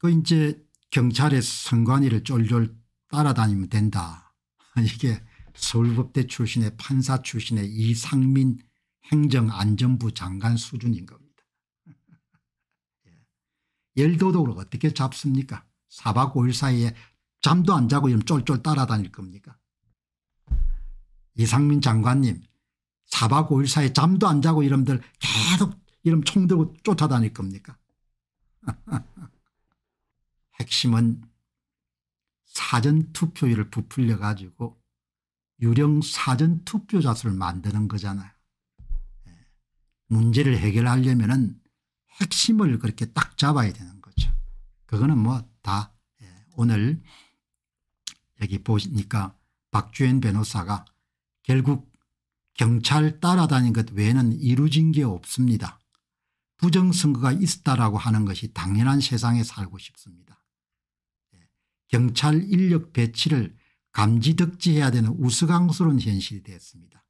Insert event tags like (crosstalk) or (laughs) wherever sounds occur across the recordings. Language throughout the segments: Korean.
그 이제 경찰의 선관위를 쫄쫄 따라다니면 된다. (laughs) 이게 서울법대 출신의 판사 출신의 이상민 행정안전부 장관 수준인 겁니다. 열도덕으로 (laughs) 예. 어떻게 잡습니까? 4박 5일 사이에 잠도 안 자고 이러 쫄쫄 따라다닐 겁니까? 이상민 장관님 4박 5일 사이에 잠도 안 자고 이러들 계속 이러 총 들고 쫓아다닐 겁니까? (laughs) 핵심은 사전투표율을 부풀려 가지고 유령 사전투표자수를 만드는 거잖아요. 예. 문제를 해결하려면 은 핵심을 그렇게 딱 잡아야 되는 거죠. 그거는 뭐다 예. 오늘 여기 보시니까 박주현 변호사가 결국 경찰 따라다닌 것 외에는 이루어진 게 없습니다. 부정선거가 있었다라고 하는 것이 당연한 세상에 살고 싶습니다. 경찰 인력 배치를 감지덕지해야 되는 우스꽝스러운 현실이 되었습니다.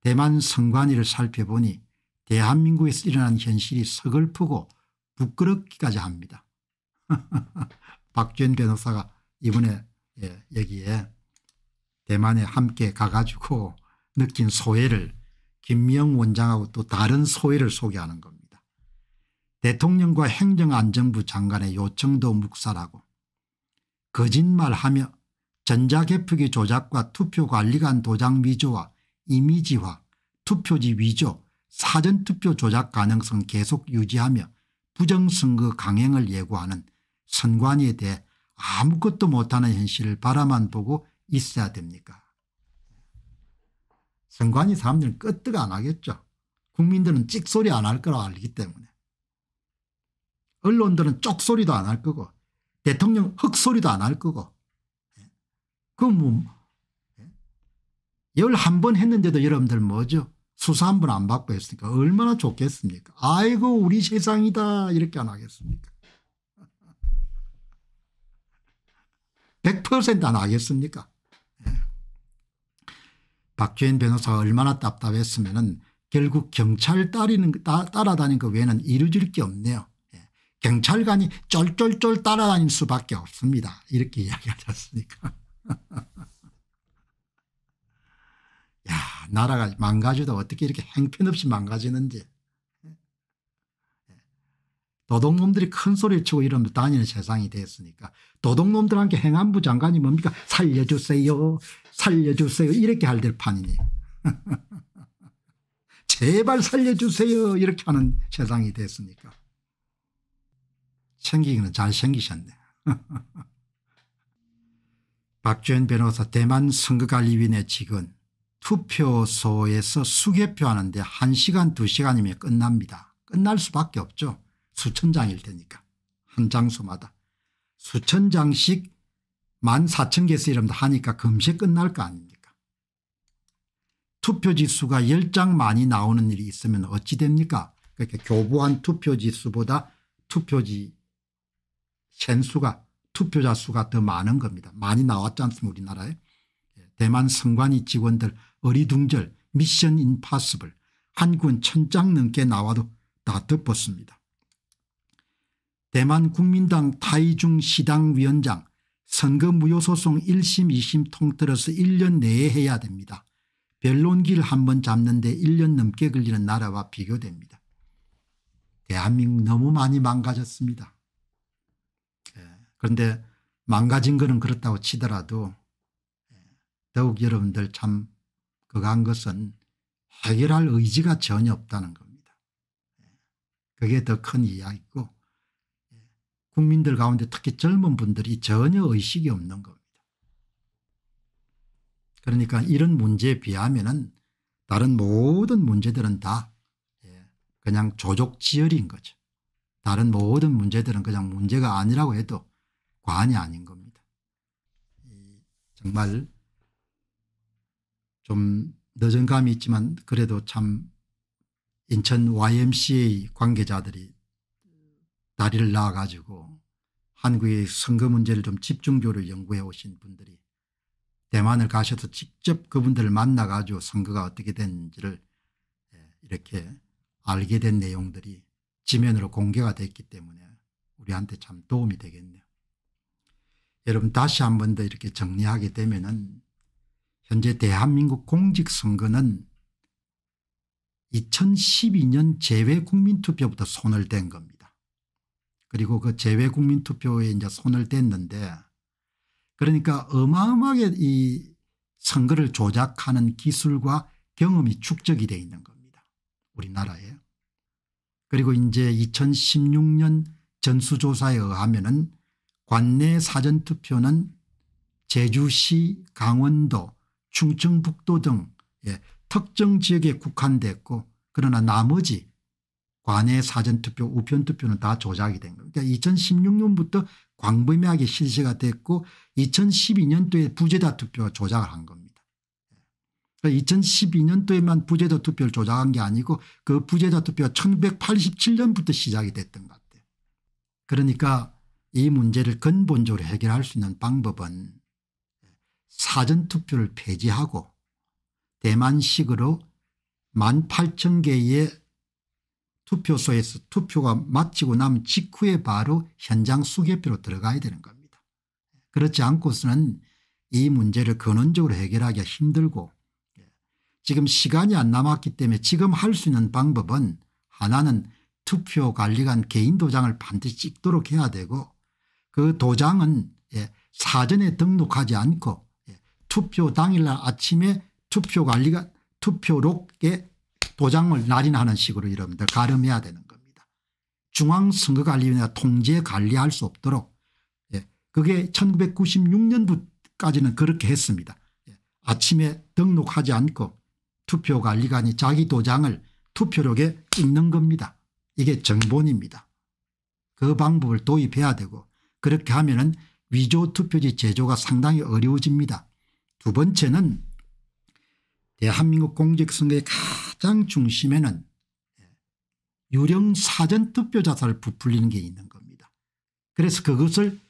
대만 선관위를 살펴보니 대한민국에서 일어난 현실이 서글프고 부끄럽기까지 합니다. (laughs) 박주현 변호사가 이번에 예, 여기에 대만에 함께 가가지고 느낀 소외를 김명 원장하고 또 다른 소외를 소개하는 겁니다. 대통령과 행정안전부 장관의 요청도 묵살하고 거짓말하며 전자개표기 조작과 투표관리관 도장 위조와 이미지화, 투표지 위조, 사전투표 조작 가능성 계속 유지하며 부정선거 강행을 예고하는 선관위에 대해 아무것도 못하는 현실을 바라만 보고 있어야 됩니까 선관위 사람들은 끄떡안 하겠죠. 국민들은 찍소리 안 할 거라고 알기 때문에. 언론들은 쪽소리도 안 할 거고 대통령 헛소리도 안 할 거고. 예. 그건 뭐, 11번 예. 했는데도 여러분들 뭐죠? 수사 한 번 안 받고 했으니까 얼마나 좋겠습니까? 아이고, 우리 세상이다. 이렇게 안 하겠습니까? 100%안 (laughs) 하겠습니까? 예. 박주현 변호사가 얼마나 답답했으면 결국 경찰 따라다닌것 외에는 이루질게 없네요. 경찰관이 쫄쫄쫄 따라다닐 수밖에 없습니다. 이렇게 이야기하지 않니까야 (laughs) 나라가 망가져도 어떻게 이렇게 행편없이 망가지는지 도둑놈들이 큰 소리 치고 이러면 다니는 세상이 됐으니까 도둑놈들한테 행안부 장관이 뭡니까 살려주세요 살려주세요 이렇게 할 될 판이니 (laughs) 제발 살려주세요 이렇게 하는 세상이 됐으니까 생기기는 잘생기셨네. (laughs) 박주현 변호사 대만 선거관리위원회 직원 투표소에서 수개표 하는데 1시간 2시간이면 끝납니다. 끝날 수밖에 없죠. 수천 장일 테니까 한 장소마다 수천 장씩 만 4천 개씩 이러면 하니까 금세 끝날 거 아닙니까 투표지수가 10장 많이 나오는 일이 있으면 어찌 됩니까 그러니 교부한 투표지수보다 투표지 첸수가 투표자 수가 더 많은 겁니다. 많이 나왔지 않습니까 우리나라에. 예, 대만 선관위 직원들 어리둥절 미션 인파서블 한 군 천장 넘게 나와도 다 덮었습니다. 대만 국민당 타이중 시당 위원장 선거 무효소송 1심 2심 통틀어서 1년 내에 해야 됩니다. 변론기를한번 잡는데 1년 넘게 걸리는 나라와 비교됩니다. 대한민국 너무 많이 망가졌습니다. 그런데 망가진 거는 그렇다고 치더라도 더욱 여러분들 참 그간 것은 해결할 의지가 전혀 없다는 겁니다. 그게 더 큰 이야기고 국민들 가운데 특히 젊은 분들이 전혀 의식이 없는 겁니다. 그러니까 이런 문제에 비하면 다른 모든 문제들은 다 예, 그냥 조족지혈인 거죠. 다른 모든 문제들은 그냥 문제가 아니라고 해도 과언이 아닌 겁니다. 정말 좀 늦은 감이 있지만 그래도 참 인천 YMCA 관계자들이 다리를 낳아가지고 한국의 선거 문제를 좀 집중적으로 연구해 오신 분들이 대만을 가셔서 직접 그분들을 만나가지고 선거가 어떻게 됐는지를 예, 이렇게 알게 된 내용들이 지면으로 공개가 됐기 때문에 우리한테 참 도움이 되겠네요. 여러분 다시 한 번 더 이렇게 정리하게 되면 은 현재 대한민국 공직선거는 2012년 재외국민투표부터 손을 댄 겁니다. 그리고 그 재외국민투표에 이제 손을 댔는데 그러니까 어마어마하게 이 선거를 조작하는 기술과 경험이 축적이 돼 있는 겁니다. 우리나라에. 그리고 이제 2016년 전수조사에 의하면 은 관내 사전투표는 제주시 강원도 충청북도 등 예, 특정 지역에 국한됐고 그러나 나머지 관내 사전투표 우편투표는 다 조작이 된 겁니다. 그러니까 2016년부터 광범위하게 실시가 됐고 2012년도에 부재자 투표 가 조작을 한 겁니다. 2012년도에만 그러니까 부재자 투표를 조작한 게 아니고 그 부재자 투표가 1987년부터 시작이 됐던 것 같아요. 그러니까 이 문제를 근본적으로 해결할 수 있는 방법은 사전투표를 폐지하고 대만식으로 1만 8천 개의 투표소에서 투표가 마치고 나면 직후에 바로 현장 수개표로 들어가야 되는 겁니다. 그렇지 않고서는 이 문제를 근원적으로 해결하기가 힘들고 지금 시간이 안 남았기 때문에 지금 할 수 있는 방법은 하나는 투표관리관 개인 도장을 반드시 찍도록 해야 되고 그 도장은 예, 사전에 등록하지 않고 예, 투표 당일날 아침에 투표관리관 투표록에 도장을 날인하는 식으로 여러분들 가름해야 되는 겁니다. 중앙선거관리위원회가 통제 관리할 수 없도록 예, 그게 1996년부까지는 그렇게 했습니다. 예, 아침에 등록하지 않고 투표관리관이 자기 도장을 투표록에 찍는 겁니다. 이게 정본입니다. 그 방법을 도입해야 되고 그렇게 하면 은 위조 투표지 제조가 상당히 어려워집니다. 두 번째는 대한민국 공직선거의 가장 중심에는 유령 사전 투표 자살을 부풀리는 게 있는 겁니다. 그래서 그것을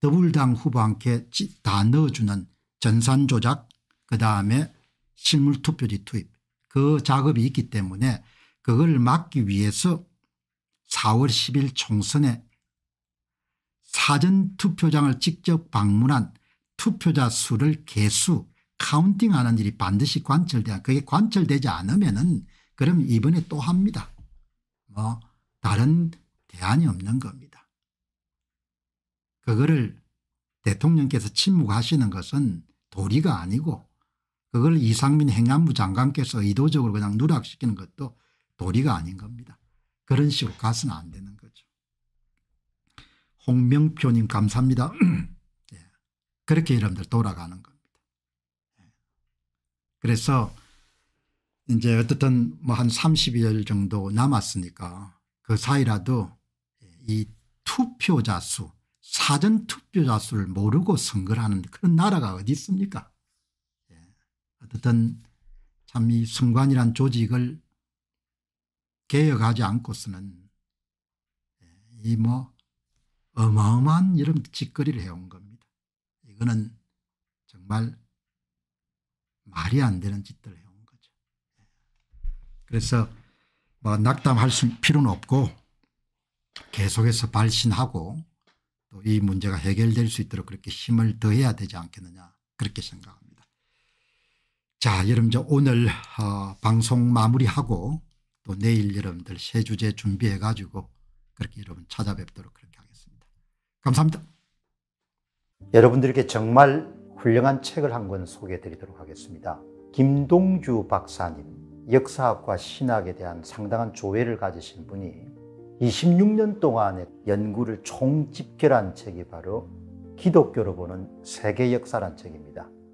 더불당 후보한테 다 넣어주는 전산 조작 그다음에 실물 투표지 투입 그 작업이 있기 때문에 그걸 막기 위해서 4월 10일 총선에 사전투표장을 직접 방문한 투표자 수를 개수 카운팅하는 일이 반드시 관철돼야 그게 관철되지 않으면 은 그럼 이번에 또 합니다. 뭐 다른 대안이 없는 겁니다. 그거를 대통령께서 침묵하시는 것은 도리가 아니고 그걸 이상민 행안부 장관께서 의도적으로 그냥 누락시키는 것도 도리가 아닌 겁니다. 그런 식으로 가서는 안 되는 거죠. 홍명표님 감사합니다. (clears throat) 예. 그렇게 여러분들 돌아가는 겁니다. 예. 그래서 이제 어쨌든 뭐 한 30일 정도 남았으니까 그 사이라도 예, 이 투표자 수 사전 투표자 수를 모르고 선거를 하는 그런 나라가 어디 있습니까 어떤참이 선관이란 조직을 개혁하지 않고서는 예, 이뭐 어마어마한 이런 짓거리를 해온 겁니다. 이거는 정말 말이 안 되는 짓들을 해온 거죠. 예. 그래서 뭐 낙담할 필요는 없고 계속해서 발신하고 또 이 문제가 해결될 수 있도록 그렇게 힘을 더해야 되지 않겠느냐 그렇게 생각합니다. 자 여러분 저 오늘 어, 방송 마무리하고 또 내일 여러분들 새 주제 준비해 가지고 그렇게 여러분 찾아뵙도록 그렇게 하겠습니다. 감사합니다. 여러분들께 정말 훌륭한 책을 한 권 소개해 드리도록 하겠습니다. 김동주 박사님 역사학과 신학에 대한 상당한 조회를 가지신 분이 26년 동안의 연구를 총집결한 책이 바로 기독교로 보는 세계 역사란 책입니다.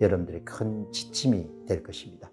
여러분들의 큰 지침이 될 것입니다.